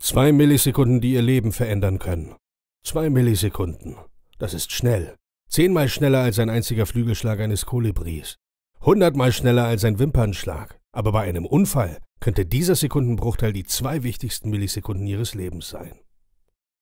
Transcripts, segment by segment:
Zwei Millisekunden, die ihr Leben verändern können. Zwei Millisekunden. Das ist schnell. Zehnmal schneller als ein einziger Flügelschlag eines Kolibris. Hundertmal schneller als ein Wimpernschlag. Aber bei einem Unfall könnte dieser Sekundenbruchteil die zwei wichtigsten Millisekunden ihres Lebens sein.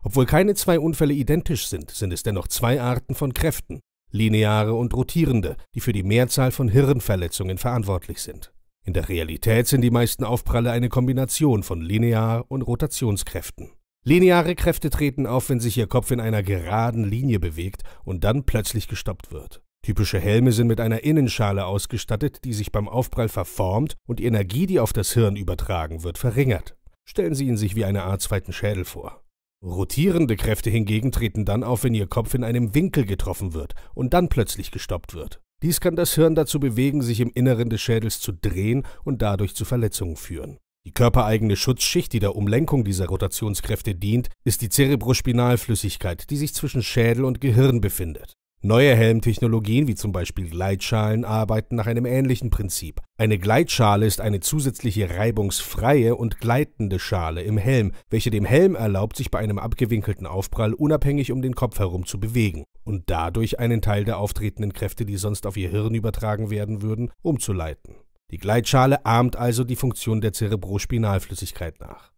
Obwohl keine zwei Unfälle identisch sind, sind es dennoch zwei Arten von Kräften, lineare und rotierende, die für die Mehrzahl von Hirnverletzungen verantwortlich sind. In der Realität sind die meisten Aufpralle eine Kombination von Linear- und Rotationskräften. Lineare Kräfte treten auf, wenn sich ihr Kopf in einer geraden Linie bewegt und dann plötzlich gestoppt wird. Typische Helme sind mit einer Innenschale ausgestattet, die sich beim Aufprall verformt und die Energie, die auf das Hirn übertragen wird, verringert. Stellen Sie ihn sich wie eine Art zweiten Schädel vor. Rotierende Kräfte hingegen treten dann auf, wenn ihr Kopf in einem Winkel getroffen wird und dann plötzlich gestoppt wird. Dies kann das Hirn dazu bewegen, sich im Inneren des Schädels zu drehen und dadurch zu Verletzungen führen. Die körpereigene Schutzschicht, die der Umlenkung dieser Rotationskräfte dient, ist die Cerebrospinalflüssigkeit, die sich zwischen Schädel und Gehirn befindet. Neue Helmtechnologien wie zum Beispiel Gleitschalen arbeiten nach einem ähnlichen Prinzip. Eine Gleitschale ist eine zusätzliche reibungsfreie und gleitende Schale im Helm, welche dem Helm erlaubt, sich bei einem abgewinkelten Aufprall unabhängig um den Kopf herum zu bewegen und dadurch einen Teil der auftretenden Kräfte, die sonst auf ihr Hirn übertragen werden würden, umzuleiten. Die Gleitschale ahmt also die Funktion der Zerebrospinalflüssigkeit nach.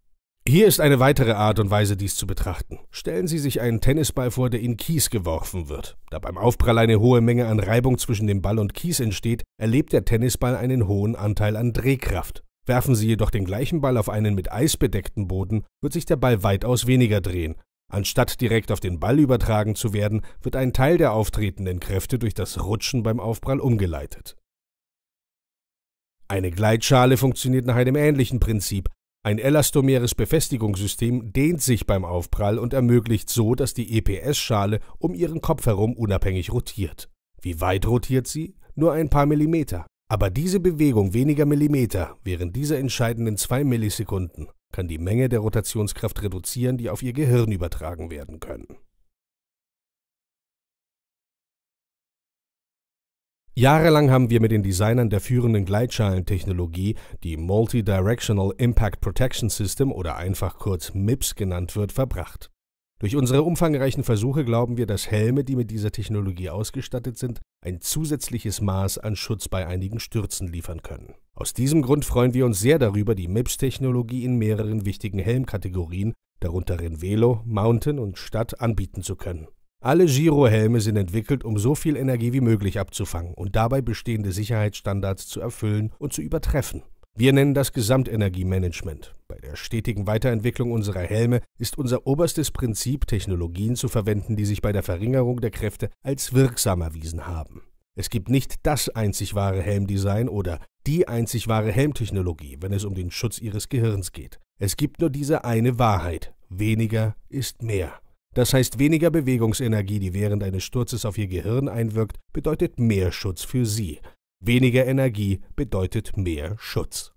Hier ist eine weitere Art und Weise, dies zu betrachten. Stellen Sie sich einen Tennisball vor, der in Kies geworfen wird. Da beim Aufprall eine hohe Menge an Reibung zwischen dem Ball und Kies entsteht, erlebt der Tennisball einen hohen Anteil an Drehkraft. Werfen Sie jedoch den gleichen Ball auf einen mit Eis bedeckten Boden, wird sich der Ball weitaus weniger drehen, Anstatt direkt auf den Ball übertragen zu werden, wird ein Teil der auftretenden Kräfte durch das Rutschen beim Aufprall umgeleitet. Eine Gleitschale funktioniert nach einem ähnlichen Prinzip. Ein elastomeres Befestigungssystem dehnt sich beim Aufprall und ermöglicht so, dass die EPS-Schale um ihren Kopf herum unabhängig rotiert. Wie weit rotiert sie? Nur ein paar Millimeter. Aber diese Bewegung weniger Millimeter während dieser entscheidenden zwei Millisekunden kann die Menge der Rotationskraft reduzieren, die auf ihr Gehirn übertragen werden können. Jahrelang haben wir mit den Designern der führenden Gleitschalentechnologie, die Multidirectional Impact Protection System oder einfach kurz MIPS genannt wird, verbracht. Durch unsere umfangreichen Versuche glauben wir, dass Helme, die mit dieser Technologie ausgestattet sind, ein zusätzliches Maß an Schutz bei einigen Stürzen liefern können. Aus diesem Grund freuen wir uns sehr darüber, die MIPS-Technologie in mehreren wichtigen Helmkategorien, darunter in Velo, Mountain und Stadt, anbieten zu können. Alle Giro-Helme sind entwickelt, um so viel Energie wie möglich abzufangen und dabei bestehende Sicherheitsstandards zu erfüllen und zu übertreffen. Wir nennen das Gesamtenergiemanagement. Bei der stetigen Weiterentwicklung unserer Helme ist unser oberstes Prinzip, Technologien zu verwenden, die sich bei der Verringerung der Kräfte als wirksam erwiesen haben. Es gibt nicht das einzig wahre Helmdesign oder die einzig wahre Helmtechnologie, wenn es um den Schutz Ihres Gehirns geht. Es gibt nur diese eine Wahrheit. Weniger ist mehr. Das heißt, weniger Bewegungsenergie, die während eines Sturzes auf Ihr Gehirn einwirkt, bedeutet mehr Schutz für Sie. Weniger Energie bedeutet mehr Schutz.